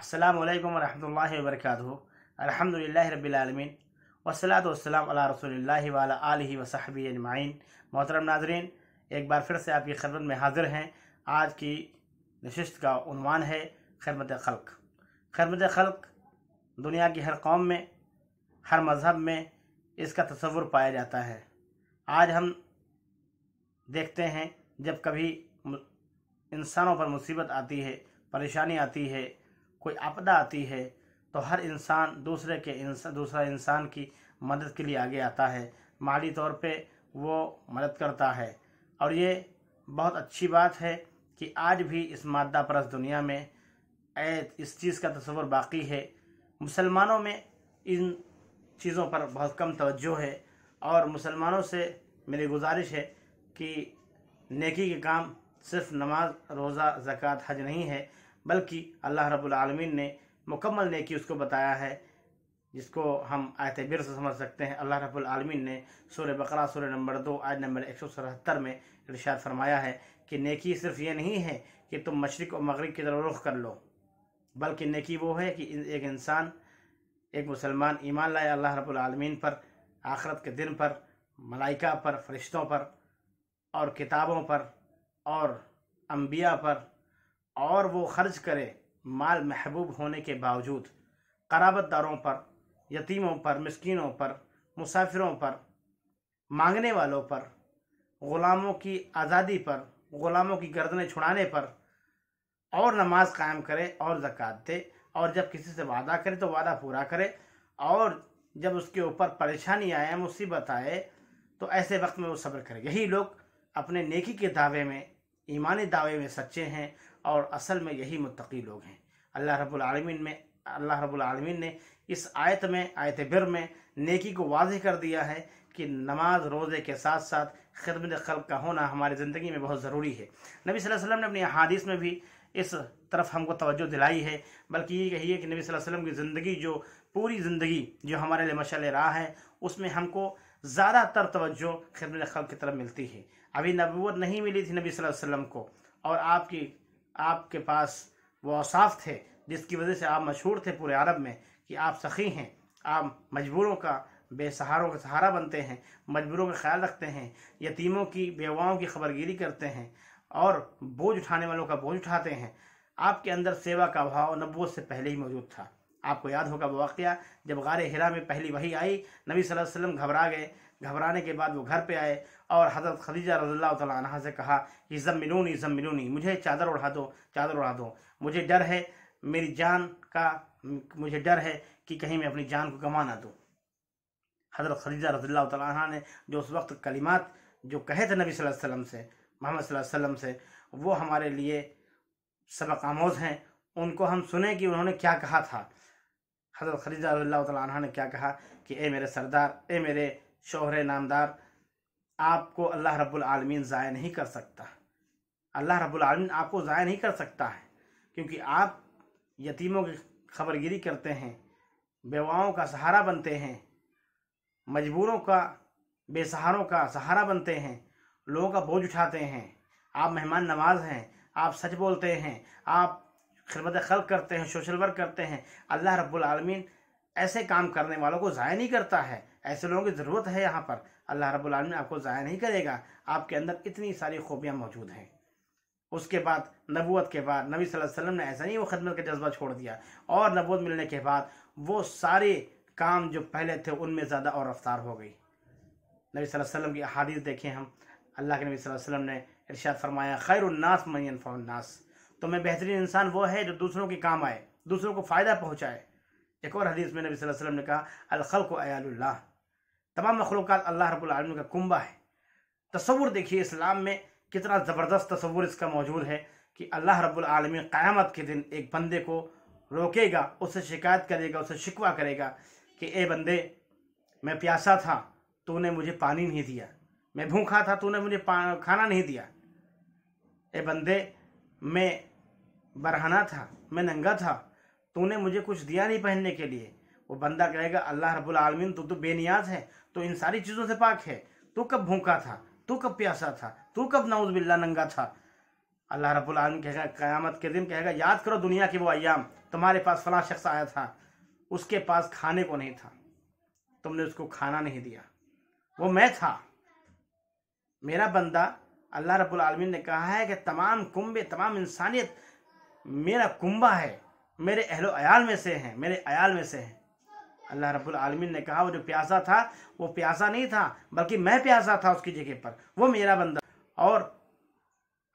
السلام علیکم ورحمۃ اللہ وبرکاتہ الحمد للہ رب العالمین وسلاۃ والسلام علی رسول اللہ وعلی علیہ وصحب اجمعین محترم ناظرین ایک بار پھر سے آپ کی خدمت میں حاضر ہیں آج کی نشست کا عنوان ہے خدمت خلق خدمت خلق دنیا کی ہر قوم میں ہر مذہب میں اس کا تصور پایا جاتا ہے آج ہم دیکھتے ہیں جب کبھی انسانوں پر مصیبت آتی ہے پریشانی آتی ہے کوئی آپدہ آتی ہے تو ہر انسان دوسرے کے دوسرا انسان کی مدد کے لیے آگے آتا ہے مالی طور پہ وہ مدد کرتا ہے اور یہ بہت اچھی بات ہے کہ آج بھی اس مادہ پرست دنیا میں اس چیز کا تصور باقی ہے مسلمانوں میں ان چیزوں پر بہت کم توجہ ہے اور مسلمانوں سے میری گزارش ہے کہ نیکی کے کام صرف نماز روزہ زکوٰۃ حج نہیں ہے بلکہ اللہ رب العالمین نے مکمل نیکی اس کو بتایا ہے جس کو ہم آیت بر سے سمجھ سکتے ہیں اللہ رب العالمین نے سورہ بقرہ سورہ نمبر دو آیت نمبر ایک سو سرہتر میں ارشاد فرمایا ہے کہ نیکی صرف یہ نہیں ہے کہ تم مشرق و مغرب کی طرف رخ کر لو بلکہ نیکی وہ ہے کہ ایک انسان ایک مسلمان ایمان لائے اللہ رب العالمین پر آخرت کے دن پر ملائکہ پر فرشتوں پر اور کتابوں پر اور انبیاء پر اور وہ خرچ کرے مال محبوب ہونے کے باوجود قرابت داروں پر یتیموں پر مسکینوں پر مسافروں پر مانگنے والوں پر غلاموں کی آزادی پر غلاموں کی گردنیں چھڑانے پر اور نماز قائم کرے اور زکوٰۃ دے اور جب کسی سے وعدہ کرے تو وعدہ پورا کرے اور جب اس کے اوپر پریشانی آئے مصیبت آئے تو ایسے وقت میں وہ صبر کرے یہی لوگ اپنے نیکی کے دعوے میں ایمانی دعوے میں سچے ہیں اور اصل میں یہی متقی لوگ ہیں اللہ رب العالمین میں اللہ رب العالمین نے اس آیت میں آیت بر میں نیکی کو واضح کر دیا ہے کہ نماز روزے کے ساتھ ساتھ خدمت خلق کا ہونا ہماری زندگی میں بہت ضروری ہے نبی صلی اللہ علیہ وسلم نے اپنی احادیث میں بھی اس طرف ہم کو توجہ دلائی ہے بلکہ یہ کہیے کہ نبی صلی اللہ علیہ وسلم کی زندگی جو پوری زندگی جو ہمارے لیے مشعل راہ ہے اس میں ہم کو زیادہ تر توجہ خدمت خلق کی طرف ملتی ہے ابھی نبوت نہیں ملی تھی نبی صلی اللہ علیہ وسلم کو اور آپ کی آپ کے پاس وہ اوصاف تھے جس کی وجہ سے آپ مشہور تھے پورے عرب میں کہ آپ سخی ہیں آپ مجبوروں کا بے سہاروں کا سہارا بنتے ہیں مجبوروں کا خیال رکھتے ہیں یتیموں کی بیواؤں کی خبر گیری کرتے ہیں اور بوجھ اٹھانے والوں کا بوجھ اٹھاتے ہیں آپ کے اندر سیوا کا بھاؤ نبوت سے پہلے ہی موجود تھا آپ کو یاد ہوگا واقعہ جب غار ہرا میں پہلی وہی آئی نبی صلی اللہ علیہ وسلم گھبرا گئے گھبرانے کے بعد وہ گھر پہ آئے اور حضرت خدیجہ رضی اللہ تعالیٰ عنہ سے کہا کہ ضم ملونی عظم ملونی مجھے چادر اڑا دو چادر اڑھا دو مجھے ڈر ہے میری جان کا مجھے ڈر ہے کہ کہیں میں اپنی جان کو نہ دوں حضرت خدیجہ رضی اللہ تعالیٰ عنہ نے جو اس وقت کلمات جو کہے تھے نبی صلی اللہ علیہ وسلم سے محمد صلی اللہ علیہ وسلم سے وہ ہمارے لیے سبق آموز ہیں ان کو ہم سنیں کہ انہوں نے کیا کہا تھا حضرت خدیجہ رضی اللہ تعالیٰ عنہ نے کیا کہا کہ اے میرے سردار اے میرے شوہر نامدار آپ کو اللہ رب العالمین ضائع نہیں کر سکتا اللہ رب العالمین آپ کو ضائع نہیں کر سکتا ہے کیونکہ آپ یتیموں کی خبر گیری کرتے ہیں بیواؤں کا سہارا بنتے ہیں مجبوروں کا بے سہاروں کا سہارا بنتے ہیں لوگوں کا بوجھ اٹھاتے ہیں آپ مہمان نواز ہیں آپ سچ بولتے ہیں آپ خدمت خلق کرتے ہیں شوشل ورک کرتے ہیں اللہ رب العالمین ایسے کام کرنے والوں کو ضائع نہیں کرتا ہے ایسے لوگوں کی ضرورت ہے یہاں پر اللہ رب العالمین آپ کو ضائع نہیں کرے گا آپ کے اندر اتنی ساری خوبیاں موجود ہیں اس کے بعد نبوت کے بعد نبی صلی اللہ علیہ وسلم نے ایسا نہیں وہ خدمت کا جذبہ چھوڑ دیا اور نبوت ملنے کے بعد وہ سارے کام جو پہلے تھے ان میں زیادہ اور رفتار ہو گئی نبی صلی اللہ علیہ وسلم کی احادیث دیکھیں ہم اللہ کے نبی صلی اللہ علیہ وسلم نے ارشاد فرمایا خیر من معین الناس تو میں بہترین انسان وہ ہے جو دوسروں کے کام آئے دوسروں کو فائدہ پہنچائے ایک اور حدیث میں نبی صلی اللہ علیہ وسلم نے کہا الخلق و ایال اللہ تمام مخلوقات اللہ رب العالمین کا کنبہ ہے تصور دیکھیے اسلام میں کتنا زبردست تصور اس کا موجود ہے کہ اللہ رب العالمین قیامت کے دن ایک بندے کو روکے گا اسے شکایت کرے گا اسے شکوہ کرے گا کہ اے بندے میں پیاسا تھا تو نے مجھے پانی نہیں دیا میں بھوکھا تھا تو نے مجھے کھانا نہیں دیا اے بندے میں برہنہ تھا میں ننگا تھا تو نے مجھے کچھ دیا نہیں پہننے کے لیے وہ بندہ کہے گا اللہ رب العالمین تو تو بے نیاز ہے تو ان ساری چیزوں سے پاک ہے تو کب بھوکا تھا تو کب پیاسا تھا تو کب نعوذ باللہ ننگا تھا اللہ رب العالمین کہے گا قیامت کے دن کہے گا یاد کرو دنیا کے وہ ایام تمہارے پاس فلاں شخص آیا تھا اس کے پاس کھانے کو نہیں تھا تم نے اس کو کھانا نہیں دیا وہ میں تھا میرا بندہ اللہ رب العالمین نے کہا ہے کہ تمام کنبے تمام انسانیت میرا کنبہ ہے میرے اہل و عیال میں سے ہیں میرے عیال میں سے ہیں اللہ رب العالمین نے کہا وہ جو پیاسا تھا وہ پیاسا نہیں تھا بلکہ میں پیاسا تھا اس کی جگہ پر وہ میرا بندہ اور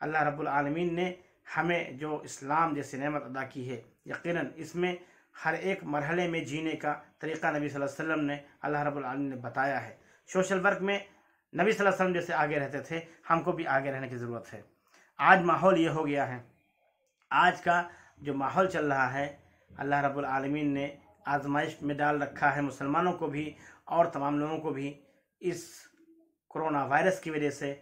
اللہ رب العالمین نے ہمیں جو اسلام جیسے نعمت ادا کی ہے یقیناً اس میں ہر ایک مرحلے میں جینے کا طریقہ نبی صلی اللہ علیہ وسلم نے اللہ رب العالمین نے بتایا ہے شوشل ورک میں نبی صلی اللہ علیہ وسلم جیسے آگے رہتے تھے ہم کو بھی آگے رہنے کی ضرورت ہے آج ماحول یہ ہو گیا ہے آج کا جو ماحول چل رہا ہے اللہ رب العالمین نے آزمائش میں ڈال رکھا ہے مسلمانوں کو بھی اور تمام لوگوں کو بھی اس کرونا وائرس کی وجہ سے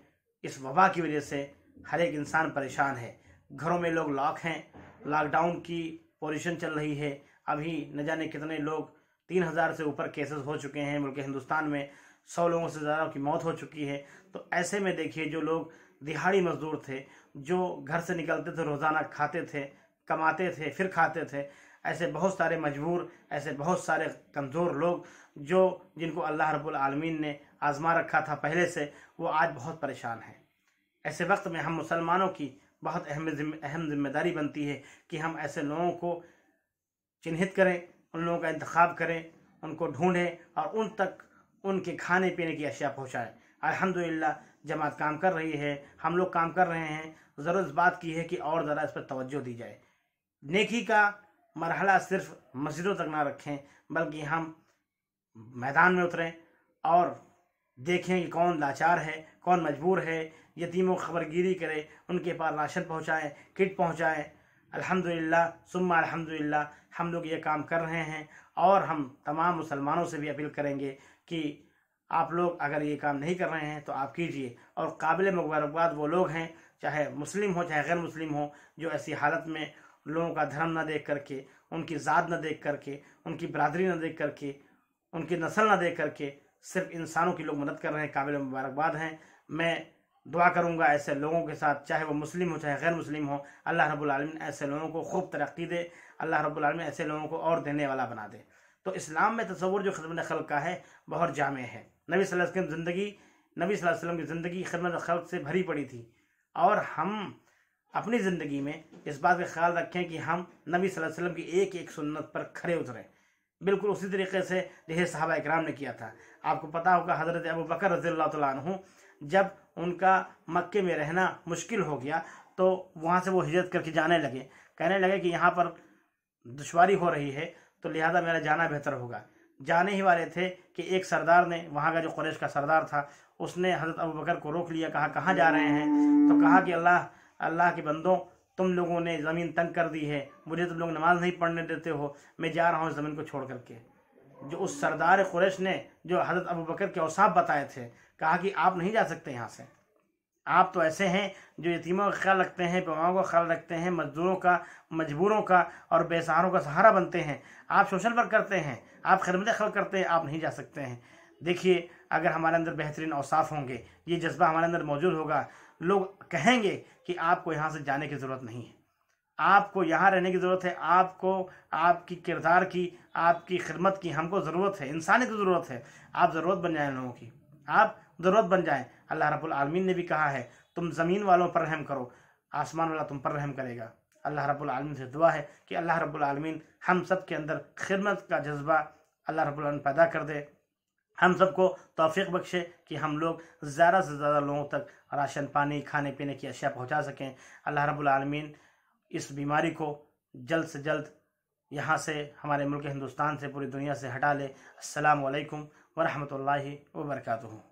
اس وبا کی وجہ سے ہر ایک انسان پریشان ہے گھروں میں لوگ لاک ہیں لاک ڈاؤن کی پوزیشن چل رہی ہے ابھی نہ جانے کتنے لوگ تین ہزار سے اوپر کیسز ہو چکے ہیں ملک ہندوستان میں سو لوگوں سے زیادہ کی موت ہو چکی ہے تو ایسے میں دیکھیے جو لوگ دہاڑی مزدور تھے جو گھر سے نکلتے تھے روزانہ کھاتے تھے کماتے تھے پھر کھاتے تھے ایسے بہت سارے مجبور ایسے بہت سارے کمزور لوگ جو جن کو اللہ رب العالمین نے آزما رکھا تھا پہلے سے وہ آج بہت پریشان ہیں ایسے وقت میں ہم مسلمانوں کی بہت اہم اہم ذمہ داری بنتی ہے کہ ہم ایسے لوگوں کو چنہت کریں ان لوگوں کا انتخاب کریں ان کو ڈھونڈیں اور ان تک ان کے کھانے پینے کی اشیاء پہنچائیں الحمد جماعت کام کر رہی ہے ہم لوگ کام کر رہے ہیں ضرور اس بات کی ہے کہ اور ذرا اس پر توجہ دی جائے نیکی کا مرحلہ صرف مسجدوں تک نہ رکھیں بلکہ ہم میدان میں اتریں اور دیکھیں کہ کون لاچار ہے کون مجبور ہے یتیموں خبر گیری کرے ان کے پاس راشن پہنچائیں کٹ پہنچائیں الحمدللہ ثم الحمدللہ ہم لوگ یہ کام کر رہے ہیں اور ہم تمام مسلمانوں سے بھی اپیل کریں گے کہ آپ لوگ اگر یہ کام نہیں کر رہے ہیں تو آپ کیجئے اور قابل مبارکباد وہ لوگ ہیں چاہے مسلم ہوں چاہے غیر مسلم ہوں جو ایسی حالت میں لوگوں کا دھرم نہ دیکھ کر کے ان کی ذات نہ دیکھ کر کے ان کی برادری نہ دیکھ کر کے ان کی نسل نہ دیکھ کر کے صرف انسانوں کی لوگ مدد کر رہے ہیں قابل مبارکباد ہیں میں دعا کروں گا ایسے لوگوں کے ساتھ چاہے وہ مسلم ہو چاہے غیر مسلم ہو اللہ رب العالمین ایسے لوگوں کو خوب ترقی دے اللہ رب العالمین ایسے لوگوں کو اور دینے والا بنا دے تو اسلام میں تصور جو خدمت خلق کا ہے بہت جامع ہے نبی صلی اللہ علیہ وسلم زندگی نبی صلی اللہ علیہ وسلم کی زندگی خدمت خلق سے بھری پڑی تھی اور ہم اپنی زندگی میں اس بات کا خیال رکھیں کہ ہم نبی صلی اللہ علیہ وسلم کی ایک ایک سنت پر کھڑے اتریں بالکل اسی طریقے سے جیسے صحابہ اکرام نے کیا تھا آپ کو پتا ہوگا حضرت ابو بکر رضی اللہ تعالیٰ عنہ جب ان کا مکے میں رہنا مشکل ہو گیا تو وہاں سے وہ ہجرت کر کے جانے لگے کہنے لگے کہ یہاں پر دشواری ہو رہی ہے تو لہذا میرا جانا بہتر ہوگا جانے ہی والے تھے کہ ایک سردار نے وہاں کا جو قریش کا سردار تھا اس نے حضرت ابو بکر کو روک لیا کہا کہاں جا رہے ہیں تو کہا کہ اللہ اللہ کے بندوں تم لوگوں نے زمین تنگ کر دی ہے مجھے تم لوگ نماز نہیں پڑھنے دیتے ہو میں جا رہا ہوں زمین کو چھوڑ کر کے جو اس سردار قریش نے جو حضرت ابو بکر کے اوصاف بتائے تھے کہا کہ آپ نہیں جا سکتے یہاں سے آپ تو ایسے ہیں جو یتیموں کا خیال رکھتے ہیں بیماؤں کا خیال رکھتے ہیں مزدوروں کا مجبوروں کا اور بے سہاروں کا سہارا بنتے ہیں آپ سوشل ورک کرتے ہیں آپ خدمت خلق کرتے ہیں آپ نہیں جا سکتے ہیں دیکھیے اگر ہمارے اندر بہترین اوصاف ہوں گے یہ جذبہ ہمارے اندر موجود ہوگا لوگ کہیں گے کہ آپ کو یہاں سے جانے کی ضرورت نہیں ہے آپ کو یہاں رہنے کی ضرورت ہے آپ کو آپ کی کردار کی آپ کی خدمت کی ہم کو ضرورت ہے انسانی کی ضرورت ہے آپ ضرورت بن جائیں لوگوں کی آپ ضرورت بن جائیں اللہ رب العالمین نے بھی کہا ہے تم زمین والوں پر رحم کرو آسمان والا تم پر رحم کرے گا اللہ رب العالمین سے دعا ہے کہ اللہ رب العالمین ہم سب کے اندر خدمت کا جذبہ اللہ رب العالمین پیدا کر دے ہم سب کو توفیق بخشے کہ ہم لوگ زیادہ سے زیادہ لوگوں تک راشن پانی کھانے پینے کی اشیاء پہنچا سکیں اللہ رب العالمین اس بیماری کو جلد سے جلد یہاں سے ہمارے ملک ہندوستان سے پوری دنیا سے ہٹا لے السلام علیکم ورحمۃ اللہ وبرکاتہ